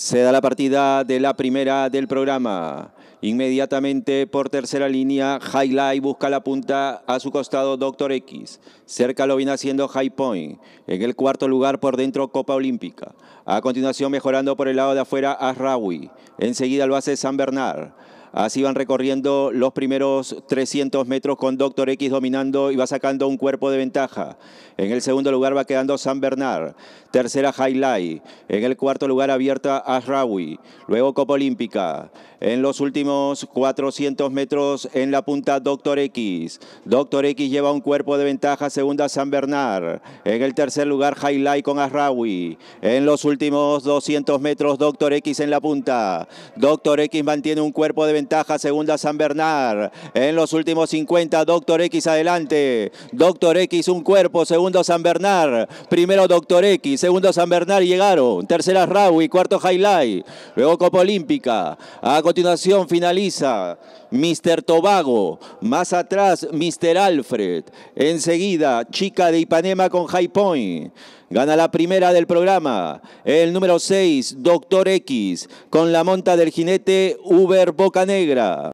Se da la partida de la primera del programa. Inmediatamente por tercera línea, Highlight busca la punta a su costado Doctor X. Cerca lo viene haciendo High Point. En el cuarto lugar por dentro Copa Olímpica. A continuación mejorando por el lado de afuera Asrawi. Enseguida lo hace San Bernard. Así van recorriendo los primeros 300 metros con Doctor X dominando y va sacando un cuerpo de ventaja. En el segundo lugar va quedando San Bernard. Tercera Highlight. En el cuarto lugar abierta Ashrawi. Luego Copa Olímpica. En los últimos 400 metros en la punta Doctor X. Doctor X lleva un cuerpo de ventaja. Segunda San Bernard. En el tercer lugar Highlight con Ashrawi. En los últimos 200 metros Doctor X en la punta. Doctor X mantiene un cuerpo de ventaja ventaja segunda San Bernard. En los últimos 50, Doctor X adelante. Doctor X un cuerpo, segundo San Bernard. Primero Doctor X, segundo San Bernard llegaron. Tercera y cuarto Highlight. Luego Copa Olímpica. A continuación finaliza Mr. Tobago. Más atrás Mr. Alfred. Enseguida Chica de Ipanema con High Point. Gana la primera del programa. El número 6, Doctor X, con la monta del jinete Uber Boca Negra.